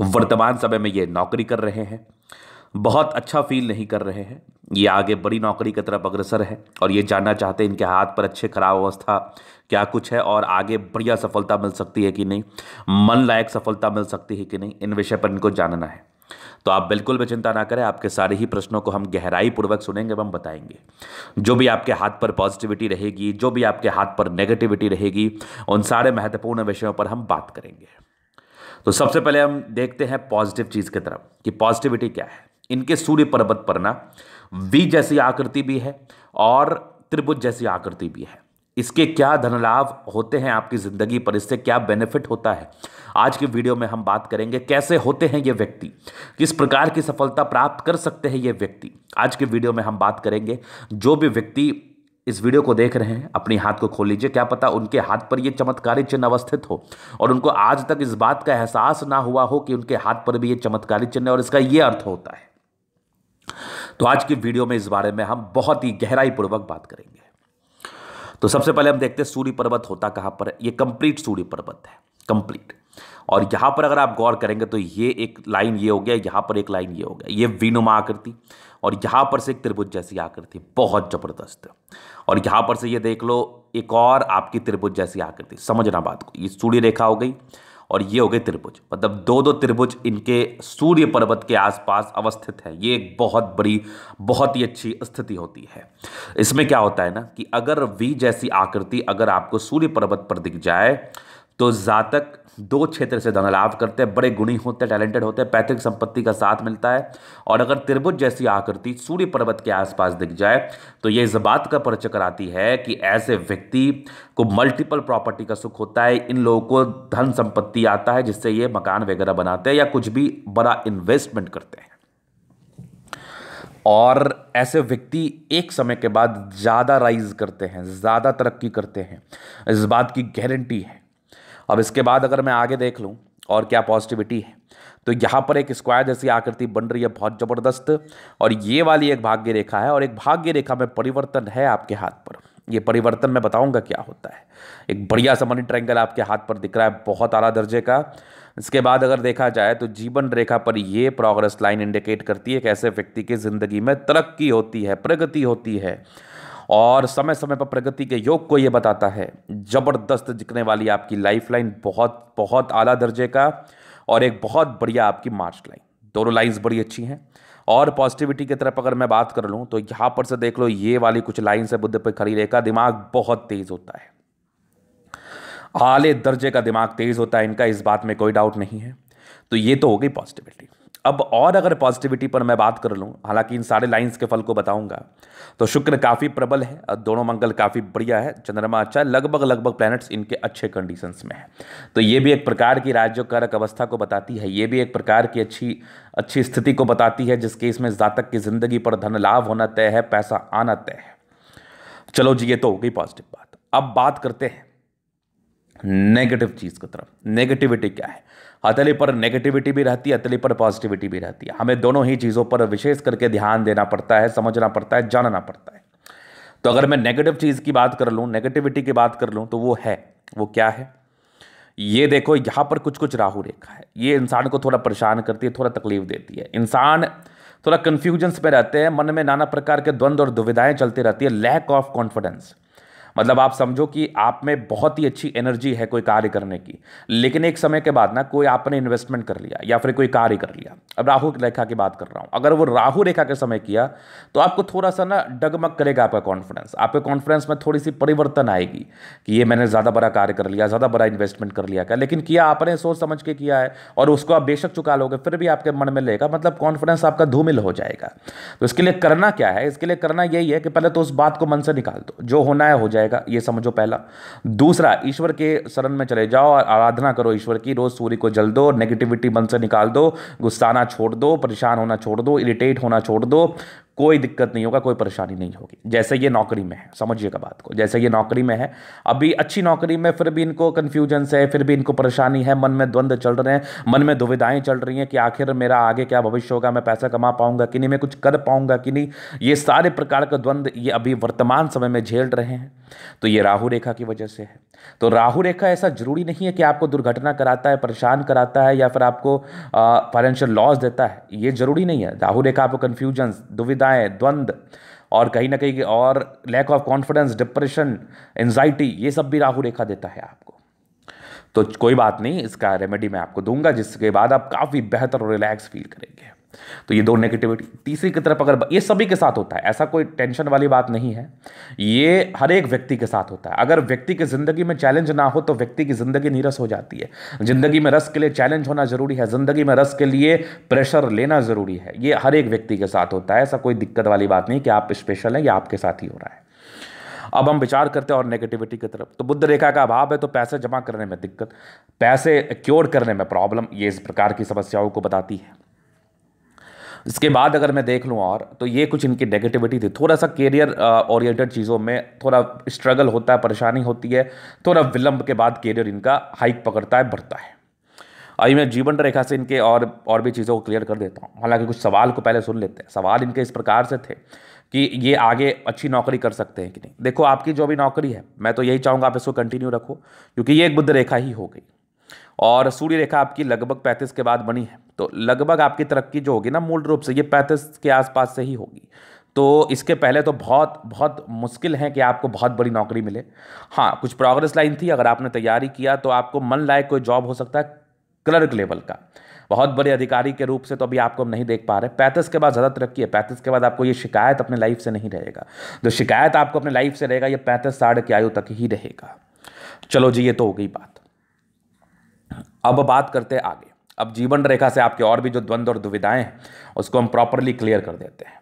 वर्तमान समय में ये नौकरी कर रहे हैं बहुत अच्छा फील नहीं कर रहे हैं ये आगे बड़ी नौकरी की तरफ अग्रसर है और ये जानना चाहते हैं इनके हाथ पर अच्छे खराब अवस्था क्या कुछ है और आगे बढ़िया सफलता मिल सकती है कि नहीं मन लायक सफलता मिल सकती है कि नहीं इन विषय पर इनको जानना है तो आप बिल्कुल भी चिंता ना करें आपके सारे ही प्रश्नों को हम गहराई पूर्वक सुनेंगे एवं बताएंगे जो भी आपके हाथ पर पॉजिटिविटी रहेगी जो भी आपके हाथ पर नेगेटिविटी रहेगी उन सारे महत्वपूर्ण विषयों पर हम बात करेंगे तो सबसे पहले हम देखते हैं पॉजिटिव चीज़ की तरफ कि पॉजिटिविटी क्या है इनके सूर्य पर्वत पर ना वी जैसी आकृति भी है और त्रिभुज जैसी आकृति भी है इसके क्या धनलाभ होते हैं आपकी ज़िंदगी पर इससे क्या बेनिफिट होता है आज की वीडियो में हम बात करेंगे कैसे होते हैं ये व्यक्ति किस प्रकार की सफलता प्राप्त कर सकते हैं ये व्यक्ति आज की वीडियो में हम बात करेंगे जो भी व्यक्ति इस वीडियो को देख रहे हैं अपने हाथ को खोल लीजिए क्या पता उनके हाथ पर ये चमत्कारी चिन्ह अवस्थित हो और उनको आज तक इस बात का एहसास ना हुआ हो कि उनके हाथ पर भी ये चमत्कारी चिन्ह और इसका ये अर्थ होता है तो आज की वीडियो में इस बारे में हम बहुत ही गहराई पूर्वक बात करेंगे तो सबसे पहले हम देखते हैं सूर्य पर्वत होता कहां पर है ये कंप्लीट सूर्य पर्वत है कंप्लीट और यहाँ पर अगर आप गौर करेंगे तो ये एक लाइन ये हो गया यहाँ पर एक लाइन ये हो गया ये वीनुमा आकृति और यहाँ पर से एक त्रिभुज जैसी आकृति बहुत ज़बरदस्त और यहाँ पर से ये देख लो एक और आपकी त्रिभुज जैसी आकृति समझना बात को ये सूर्य रेखा हो गई और ये हो गए त्रिभुज मतलब दो दो त्रिभुज इनके सूर्य पर्वत के आसपास अवस्थित है ये एक बहुत बड़ी बहुत ही अच्छी स्थिति होती है इसमें क्या होता है ना कि अगर वी जैसी आकृति अगर आपको सूर्य पर्वत पर दिख जाए तो जातक दो क्षेत्र से धन लाभ करते हैं बड़े गुणी होते हैं टैलेंटेड होते हैं पैतृक संपत्ति का साथ मिलता है और अगर त्रिभुज जैसी आकृति सूर्य पर्वत के आसपास दिख जाए तो ये इस बात का परिचय कराती है कि ऐसे व्यक्ति को मल्टीपल प्रॉपर्टी का सुख होता है इन लोगों को धन संपत्ति आता है जिससे ये मकान वगैरह बनाते हैं या कुछ भी बड़ा इन्वेस्टमेंट करते हैं और ऐसे व्यक्ति एक समय के बाद ज़्यादा राइज करते हैं ज़्यादा तरक्की करते हैं इस बात की गारंटी है अब इसके बाद अगर मैं आगे देख लूँ और क्या पॉजिटिविटी है तो यहाँ पर एक स्क्वायर जैसी आकृति बन रही है बहुत ज़बरदस्त और ये वाली एक भाग्य रेखा है और एक भाग्य रेखा में परिवर्तन है आपके हाथ पर ये परिवर्तन मैं बताऊंगा क्या होता है एक बढ़िया सा मनी ट्रैंगल आपके हाथ पर दिख रहा है बहुत आला दर्जे का इसके बाद अगर देखा जाए तो जीवन रेखा पर ये प्रोग्रेस लाइन इंडिकेट करती है एक ऐसे व्यक्ति की ज़िंदगी में तरक्की होती है प्रगति होती है और समय समय पर प्रगति के योग को ये बताता है ज़बरदस्त दिखने वाली आपकी लाइफ लाइन बहुत बहुत आला दर्जे का और एक बहुत बढ़िया आपकी मार्च लाइन दोनों लाइन्स बड़ी अच्छी हैं और पॉजिटिविटी की तरफ अगर मैं बात कर लूँ तो यहाँ पर से देख लो ये वाली कुछ लाइन्स है बुद्ध पर खड़ी रेखा दिमाग बहुत तेज़ होता है आले दर्जे का दिमाग तेज़ होता है इनका इस बात में कोई डाउट नहीं है तो ये तो हो गई पॉजिटिविटी अब और अगर पॉजिटिविटी पर मैं बात कर लूँ हालांकि इन सारे लाइंस के फल को बताऊंगा तो शुक्र काफ़ी प्रबल है दोनों मंगल काफ़ी बढ़िया है चंद्रमा अच्छा है लगभग लगभग प्लैनेट्स इनके अच्छे कंडीशंस में है तो ये भी एक प्रकार की राज्योकारक अवस्था को बताती है ये भी एक प्रकार की अच्छी अच्छी स्थिति को बताती है जिसके इसमें जातक की ज़िंदगी पर धन लाभ होना तय है पैसा आना तय है चलो जी ये तो हो गई पॉजिटिव बात अब बात करते हैं नेगेटिव चीज़ की तरफ नेगेटिविटी क्या है अतली पर नेगेटिविटी भी रहती है अतली पर पॉजिटिविटी भी रहती है हमें दोनों ही चीज़ों पर विशेष करके ध्यान देना पड़ता है समझना पड़ता है जानना पड़ता है तो अगर मैं नेगेटिव चीज़ की बात कर लूँ नेगेटिविटी की बात कर लूँ तो वो है वो क्या है ये देखो यहाँ पर कुछ कुछ राहु रेखा है ये इंसान को थोड़ा परेशान करती है थोड़ा तकलीफ देती है इंसान थोड़ा कन्फ्यूजन्स में रहते हैं मन में नाना प्रकार के द्वंद्व और दुविधाएं चलती रहती है लैक ऑफ कॉन्फिडेंस मतलब आप समझो कि आप में बहुत ही अच्छी एनर्जी है कोई कार्य करने की लेकिन एक समय के बाद ना कोई आपने इन्वेस्टमेंट कर लिया या फिर कोई कार्य कर लिया अब राहु रेखा की बात कर रहा हूँ अगर वो राहु रेखा के समय किया तो आपको थोड़ा सा ना डगमग करेगा आपका कॉन्फिडेंस आपके कॉन्फिडेंस में थोड़ी सी परिवर्तन आएगी कि ये मैंने ज़्यादा बड़ा कार्य कर लिया ज़्यादा बड़ा इन्वेस्टमेंट कर लिया क्या लेकिन किया आपने सोच समझ के किया है और उसको आप बेशक चुका लोगे फिर भी आपके मन में लेगा मतलब कॉन्फिडेंस आपका धूमिल हो जाएगा तो इसके लिए करना क्या है इसके लिए करना यही है कि पहले तो उस बात को मन से निकाल दो जो होना है हो जाएगा जाएगा ये समझो पहला दूसरा ईश्वर के शरण में चले जाओ और आराधना करो ईश्वर की रोज़ सूर्य को जल दो नेगेटिविटी मन से निकाल दो गुस्साना छोड़ दो परेशान होना छोड़ दो इरिटेट होना छोड़ दो कोई दिक्कत नहीं होगा कोई परेशानी नहीं होगी जैसे ये नौकरी में है समझिएगा बात को जैसे ये नौकरी में है अभी अच्छी नौकरी में फिर भी इनको कन्फ्यूजन है फिर भी इनको परेशानी है मन में द्वंद्व चल रहे हैं मन में दुविधाएं चल रही हैं कि आखिर मेरा आगे क्या भविष्य होगा मैं पैसा कमा पाऊंगा कि नहीं मैं कुछ कर पाऊंगा कि नहीं ये सारे प्रकार का द्वंद्व ये अभी वर्तमान समय में झेल रहे हैं तो ये राहु रेखा की वजह से है तो राहु रेखा ऐसा जरूरी नहीं है कि आपको दुर्घटना कराता है परेशान कराता है या फिर आपको फाइनेंशियल लॉस देता है ये जरूरी नहीं है राहु रेखा आपको कन्फ्यूजन दुविधाएँ द्वंद्व और कहीं ना कहीं और lack of confidence depression anxiety ये सब भी राहु रेखा देता है आपको तो कोई बात नहीं इसका रेमेडी मैं आपको दूंगा जिसके बाद आप काफ़ी बेहतर और रिलैक्स फील करेंगे तो ये दो नेगेटिविटी तीसरी की तरफ अगर ये सभी के साथ होता है ऐसा कोई टेंशन वाली बात नहीं है ये हर एक व्यक्ति के साथ होता है अगर व्यक्ति की ज़िंदगी में चैलेंज ना हो तो व्यक्ति की ज़िंदगी नीरस हो जाती है ज़िंदगी में रस के लिए चैलेंज होना ज़रूरी है ज़िंदगी में रस के लिए प्रेशर लेना ज़रूरी है ये हर एक व्यक्ति के साथ होता है ऐसा कोई दिक्कत वाली बात नहीं कि आप स्पेशल हैं या आपके साथ ही हो रहा है अब हम विचार करते हैं और नेगेटिविटी की तरफ तो बुद्ध रेखा का अभाव है तो पैसे जमा करने में दिक्कत पैसे क्योर करने में प्रॉब्लम ये इस प्रकार की समस्याओं को बताती है इसके बाद अगर मैं देख लूँ और तो ये कुछ इनकी नेगेटिविटी थी थोड़ा सा कैरियर ओरिएंटेड चीज़ों में थोड़ा स्ट्रगल होता है परेशानी होती है थोड़ा विलंब के बाद कैरियर इनका हाइक पकड़ता है बढ़ता है अभी मैं जीवन रेखा से इनके और और भी चीज़ों को क्लियर कर देता हूँ हालांकि कुछ सवाल को पहले सुन लेते हैं सवाल इनके इस प्रकार से थे कि ये आगे अच्छी नौकरी कर सकते हैं कि नहीं देखो आपकी जो भी नौकरी है मैं तो यही चाहूँगा आप इसको कंटिन्यू रखो क्योंकि ये एक बुद्ध रेखा ही हो गई और सूर्य रेखा आपकी लगभग पैंतीस के बाद बनी है तो लगभग आपकी तरक्की जो होगी ना मूल रूप से ये पैंतीस के आसपास से ही होगी तो इसके पहले तो बहुत बहुत मुश्किल है कि आपको बहुत बड़ी नौकरी मिले हाँ कुछ प्रोग्रेस लाइन थी अगर आपने तैयारी किया तो आपको मन लायक कोई जॉब हो सकता है क्लर्क लेवल का बहुत बड़े अधिकारी के रूप से तो अभी आपको हम नहीं देख पा रहे पैंतीस के बाद ज़्यादा तरक्की है पैंतीस के बाद आपको ये शिकायत अपने लाइफ से नहीं रहेगा जो शिकायत आपको अपने लाइफ से रहेगा ये पैंतीस साढ़े की आयु तक ही रहेगा चलो जी ये तो हो गई बात अब बात करते हैं आगे अब जीवन रेखा से आपके और भी जो द्वंद्व और दुविधाएं हैं उसको हम प्रॉपरली क्लियर कर देते हैं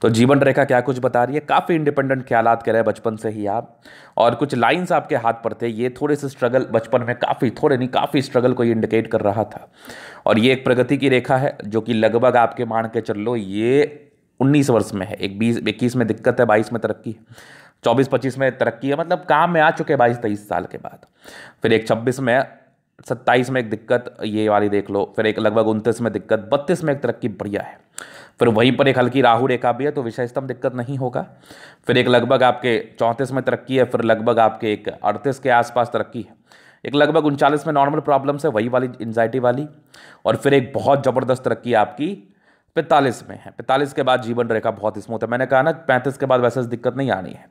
तो जीवन रेखा क्या कुछ बता रही है काफ़ी इंडिपेंडेंट ख्याल के रहे बचपन से ही आप और कुछ लाइंस आपके हाथ पर थे ये थोड़े से स्ट्रगल बचपन में काफ़ी थोड़े नहीं काफ़ी स्ट्रगल को ये इंडिकेट कर रहा था और ये एक प्रगति की रेखा है जो कि लगभग आपके मान के चल लो ये उन्नीस वर्ष में है एक बीस इक्कीस में दिक्कत है बाईस में तरक्की है चौबीस पच्चीस में तरक्की है मतलब काम में आ चुके हैं बाईस तेईस साल के बाद फिर एक छब्बीस में सत्ताईस में एक दिक्कत ये वाली देख लो फिर एक लगभग उनतीस में दिक्कत बत्तीस में एक तरक्की बढ़िया है फिर वहीं पर एक हल्की राहु रेखा भी है तो विषय दिक्कत नहीं होगा फिर एक लगभग आपके चौंतीस में तरक्की है फिर लगभग आपके एक अड़तीस के आसपास तरक्की है एक लगभग उनचालीस में नॉर्मल प्रॉब्लम्स है वही वाली एनजाइटी वाली और फिर एक बहुत ज़बरदस्त तरक्की आपकी पैंतालीस में है पैंतालीस के बाद जीवन रेखा बहुत स्मूथ है मैंने कहा ना पैंतीस के बाद वैसे दिक्कत नहीं आनी है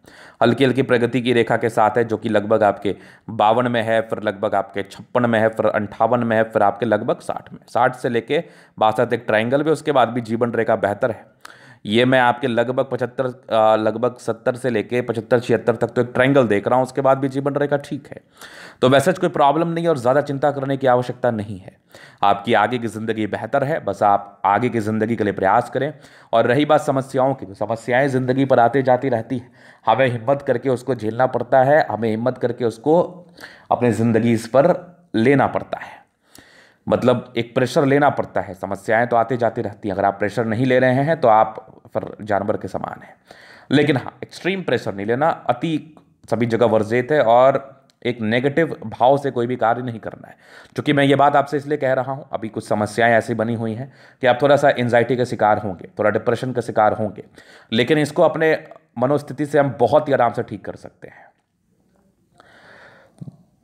हल्की हल्की प्रगति की रेखा के साथ है जो कि लगभग आपके बावन में है फिर लगभग आपके छप्पन में है फिर अंठावन में है फिर आपके लगभग साठ में साठ से लेके बासठ एक ट्राइंगल भी उसके बाद भी जीवन रेखा बेहतर है ये मैं आपके लगभग पचहत्तर लगभग सत्तर से लेके पचहत्तर छिहत्तर तक तो एक ट्रायंगल देख रहा हूँ उसके बाद भी जीवन रेखा ठीक है तो वैसे कोई प्रॉब्लम नहीं है और ज़्यादा चिंता करने की आवश्यकता नहीं है आपकी आगे की ज़िंदगी बेहतर है बस आप आगे की ज़िंदगी के लिए प्रयास करें और रही बात समस्याओं की समस्याएँ ज़िंदगी पर आती जाती रहती हैं हमें हिम्मत करके उसको झेलना पड़ता है हमें हिम्मत करके उसको अपनी ज़िंदगी इस पर लेना पड़ता है मतलब एक प्रेशर लेना पड़ता है समस्याएं तो आते जाती रहती हैं अगर आप प्रेशर नहीं ले रहे हैं तो आप फिर जानवर के समान हैं लेकिन हाँ एक्सट्रीम प्रेशर नहीं लेना अति सभी जगह वर्जित है और एक नेगेटिव भाव से कोई भी कार्य नहीं करना है क्योंकि मैं ये बात आपसे इसलिए कह रहा हूँ अभी कुछ समस्याएं ऐसी बनी हुई हैं कि आप थोड़ा सा एनजाइटी का शिकार होंगे थोड़ा डिप्रेशन का शिकार होंगे लेकिन इसको अपने मनोस्थिति से हम बहुत ही आराम से ठीक कर सकते हैं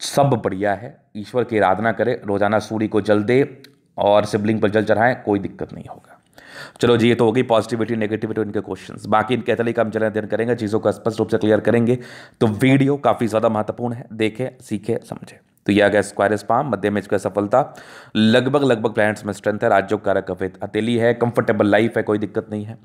सब बढ़िया है ईश्वर की आराधना करें रोज़ाना सूर्य को जल दे और शिवलिंग पर जल चढ़ाएं कोई दिक्कत नहीं होगा चलो जी ये तो होगी पॉजिटिविटी नेगेटिविटी इनके क्वेश्चंस बाकी इनके का हम जल अध्ययन करेंगे चीज़ों को स्पष्ट रूप से क्लियर करेंगे तो वीडियो काफ़ी ज़्यादा महत्वपूर्ण है देखें सीखें समझें तो यह आ गया स्क्वायर स्पाम मध्य में इसका सफलता लगभग लगभग प्लैनेट्स में स्ट्रेंथ है राज्यों का अफेद हथेली है कंफर्टेबल लाइफ है कोई दिक्कत नहीं है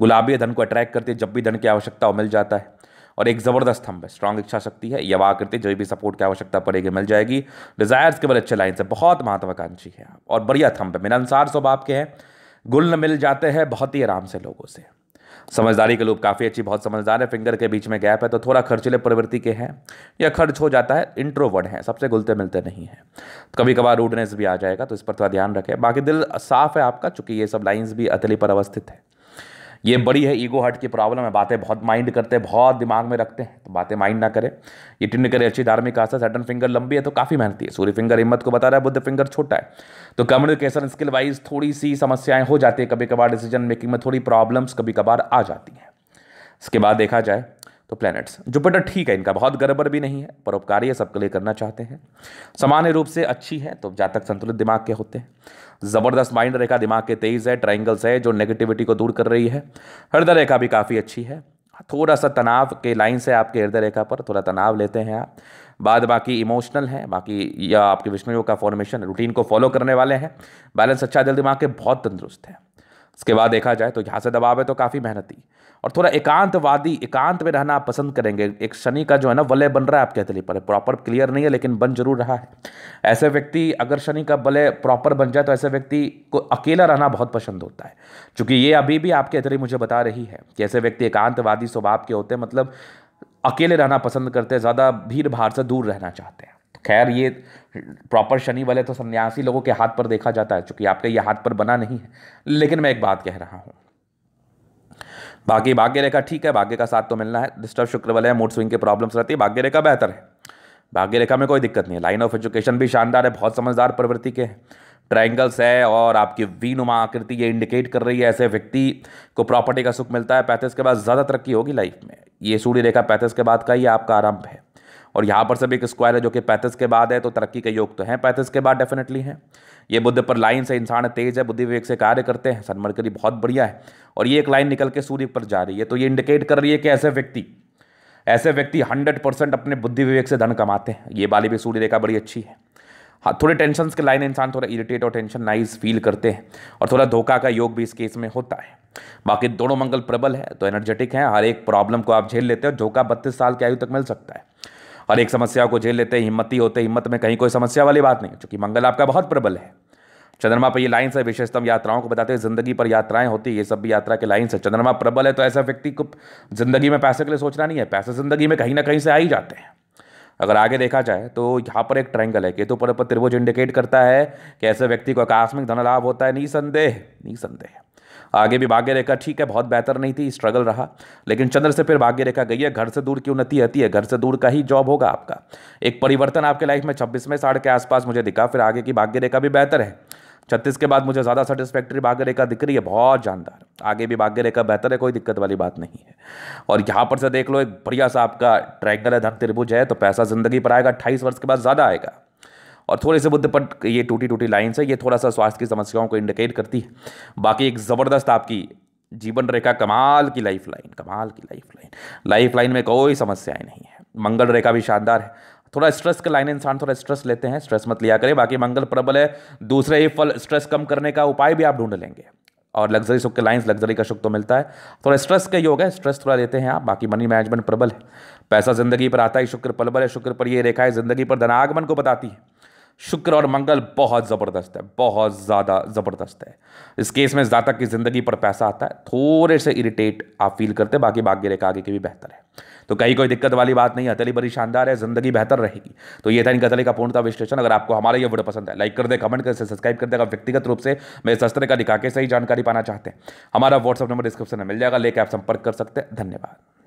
गुलाबी धन को अट्रैक्ट करती है जब भी धन की आवश्यकता हो मिल जाता है और एक ज़बरदस्त स्तंभ है स्ट्रांग इच्छा शक्ति है या वाकृति जो भी सपोर्ट की आवश्यकता पड़ेगी मिल जाएगी डिज़ायर्स के बड़े अच्छे लाइन से बहुत महत्वाकांक्षी है और बढ़िया थम्भ है मिलनसार स्वभाव के हैं गुल मिल जाते हैं बहुत ही आराम से लोगों से समझदारी के लोग काफ़ी अच्छी बहुत समझदार है फिंगर के बीच में गैप है तो थोड़ा खर्चीले प्रवृत्ति के हैं या खर्च हो जाता है इंट्रोवर्ड हैं सबसे घुलते मिलते नहीं हैं तो कभी कभार रूडनेस भी आ जाएगा तो इस पर थोड़ा ध्यान रखें बाकी दिल साफ है आपका चूंकि ये सब लाइन्स भी अतली पर अवस्थित है ये बड़ी है ईगो हर्ट की प्रॉब्लम है बातें बहुत माइंड करते हैं बहुत दिमाग में रखते हैं तो बातें माइंड ना करें ये टिंड करें अच्छी धार्मिक आस्था सटन फिंगर लंबी है तो काफ़ी मेहनती है सूर्य फिंगर हिम्मत को बता रहा है बुद्ध फिंगर छोटा है तो कम्युनिकेशन स्किल वाइज थोड़ी सी समस्याएं हो जाती है कभी कभार डिसीजन मेकिंग में थोड़ी प्रॉब्लम्स कभी कभार आ जाती हैं इसके बाद देखा जाए तो प्लैनेट्स जुपिटर ठीक है इनका बहुत गड़बड़ भी नहीं है परोपकारी है सबके लिए करना चाहते हैं सामान्य रूप से अच्छी है तो जातक संतुलित दिमाग के होते हैं ज़बरदस्त माइंड रेखा दिमाग के तेज है ट्राइंगल्स है जो नेगेटिविटी को दूर कर रही है हृदय रेखा भी काफ़ी अच्छी है थोड़ा सा तनाव के लाइन से आपके हृदय रेखा पर थोड़ा तनाव लेते हैं आप बाद बाकी इमोशनल हैं बाकी या आपके विष्णु योग का फॉर्मेशन रूटीन को फॉलो करने वाले हैं बैलेंस अच्छा दिल दिमाग के बहुत तंदुरुस्त है उसके बाद देखा जाए तो यहाँ से दबाव है तो काफ़ी मेहनती और थोड़ा एकांतवादी एकांत में रहना आप पसंद करेंगे एक शनि का जो है ना वलय बन रहा है आपके हथेली पर प्रॉपर क्लियर नहीं है लेकिन बन जरूर रहा है ऐसे व्यक्ति अगर शनि का वलय प्रॉपर बन जाए तो ऐसे व्यक्ति को अकेला रहना बहुत पसंद होता है चूँकि ये अभी भी आपके हथेली मुझे बता रही है कि ऐसे व्यक्ति एकांतवादी स्वभाव के होते हैं मतलब अकेले रहना पसंद करते हैं ज़्यादा भीड़ भाड़ से दूर रहना चाहते हैं खैर ये प्रॉपर शनि वाले तो सन्यासी लोगों के हाथ पर देखा जाता है चूंकि आपके ये हाथ पर बना नहीं है लेकिन मैं एक बात कह रहा हूँ बाकी भाग्य रेखा ठीक है भाग्य का साथ तो मिलना है डिस्टर्ब शुक्र वाले मूड स्विंग के प्रॉब्लम्स रहती है भाग्य रेखा बेहतर है भाग्य रेखा में कोई दिक्कत नहीं है लाइन ऑफ एजुकेशन भी शानदार है बहुत समझदार प्रवृत्ति के हैं ट्रायंगल्स है और आपकी वी नुमा आकृति ये इंडिकेट कर रही है ऐसे व्यक्ति को प्रॉपर्टी का सुख मिलता है पैंतीस के बाद ज़्यादा तरक्की होगी लाइफ में ये सूर्य रेखा पैंतीस के बाद का ही आपका आरंभ है और यहाँ पर सब एक स्क्वायर है जो कि पैंतीस के बाद है तो तरक्की के योग तो हैं पैंतीस के बाद डेफिनेटली हैं ये बुद्ध पर लाइन से इंसान तेज है बुद्धि विवेक से कार्य करते हैं सनमरकरी बहुत बढ़िया है और ये एक लाइन निकल के सूर्य पर जा रही है तो ये इंडिकेट कर रही है कि ऐसे व्यक्ति ऐसे व्यक्ति हंड्रेड परसेंट अपने बुद्धि विवेक से धन कमाते हैं ये वाली भी सूर्य रेखा बड़ी अच्छी है हाँ थोड़े टेंशन के लाइन इंसान थोड़ा इरिटेट और टेंशन नाइज फील करते हैं और थोड़ा धोखा का योग भी इस केस में होता है बाकी दोनों मंगल प्रबल है तो एनर्जेटिक है हर एक प्रॉब्लम को आप झेल लेते हो धोखा बत्तीस साल की आयु तक मिल सकता है हर एक समस्या को झेल लेते हैं हिम्मती होते हिम्मत में कहीं कोई समस्या वाली बात नहीं क्योंकि मंगल आपका बहुत प्रबल है चंद्रमा पर ये लाइन से विशेषतम यात्राओं को बताते हैं जिंदगी पर यात्राएं होती है ये सब भी यात्रा के लाइन से चंद्रमा प्रबल है तो ऐसा व्यक्ति को जिंदगी में पैसे के लिए सोचना नहीं है पैसे जिंदगी में कहीं ना कहीं से आ ही जाते हैं अगर आगे देखा जाए तो यहाँ पर एक ट्रायंगल है केतु पर त्रिभुज इंडिकेट करता है कि ऐसे व्यक्ति को आकस्मिक धन लाभ होता है निसंदेह निसंदेह आगे भी भाग्य रेखा ठीक है बहुत बेहतर नहीं थी स्ट्रगल रहा लेकिन चंद्र से फिर भाग्य रेखा गई है घर से दूर की उन्नति आती है घर से दूर का ही जॉब होगा आपका एक परिवर्तन आपके लाइफ में छब्बीसवें साढ़ के आसपास मुझे दिखा फिर आगे की भाग्य रेखा भी बेहतर है छत्तीस के बाद मुझे ज़्यादा सेटिस्फैक्ट्री भाग्य रेखा दिख रही है बहुत जानदार आगे भी भाग्य रेखा बेहतर है कोई दिक्कत वाली बात नहीं है और यहाँ पर से देख लो एक बढ़िया सा आपका ट्राइंगल है धन त्रिभुज है तो पैसा जिंदगी पर आएगा अट्ठाईस वर्ष के बाद ज़्यादा आएगा और थोड़े से बुद्ध ये टूटी टूटी लाइन्स है ये थोड़ा सा स्वास्थ्य की समस्याओं को इंडिकेट करती है बाकी एक ज़बरदस्त आपकी जीवन रेखा कमाल की लाइफ लाइन कमाल की लाइफ लाइन लाइफ लाइन में कोई समस्याएं नहीं है मंगल रेखा भी शानदार है थोड़ा स्ट्रेस का लाइन इंसान थोड़ा स्ट्रेस लेते हैं स्ट्रेस मत लिया करें बाकी मंगल प्रबल है दूसरे ही फल स्ट्रेस कम करने का उपाय भी आप ढूंढ लेंगे और लग्जरी सुख के लाइन्स लग्जरी का सुख तो मिलता है थोड़ा स्ट्रेस का योग है स्ट्रेस थोड़ा लेते हैं आप बाकी मनी मैनेजमेंट प्रबल है पैसा जिंदगी पर आता है शुक्र प्रबल है शुक्र पर ये रेखा है जिंदगी पर धनागमन को बताती है शुक्र और मंगल बहुत ज़बरदस्त है बहुत ज़्यादा ज़बरदस्त है इस केस में जातक की ज़िंदगी पर पैसा आता है थोड़े से इरिटेट आप फील करते हैं बाकी भाग्य रेखा आगे की भी बेहतर है तो कहीं कोई दिक्कत वाली बात नहीं अतली हथेली बड़ी शानदार है ज़िंदगी बेहतर रहेगी तो ये था इनका हथेली का पूर्णता विश्लेषण अगर आपको हमारा ये वीडियो पसंद है लाइक कर दे कमेंट कर सब्सक्राइब कर देगा व्यक्तिगत रूप से मेरे सस्त्र का दिखा के सही जानकारी पाना चाहते हैं हमारा व्हाट्सअप नंबर डिस्क्रिप्शन में मिल जाएगा लेकर आप संपर्क कर सकते हैं धन्यवाद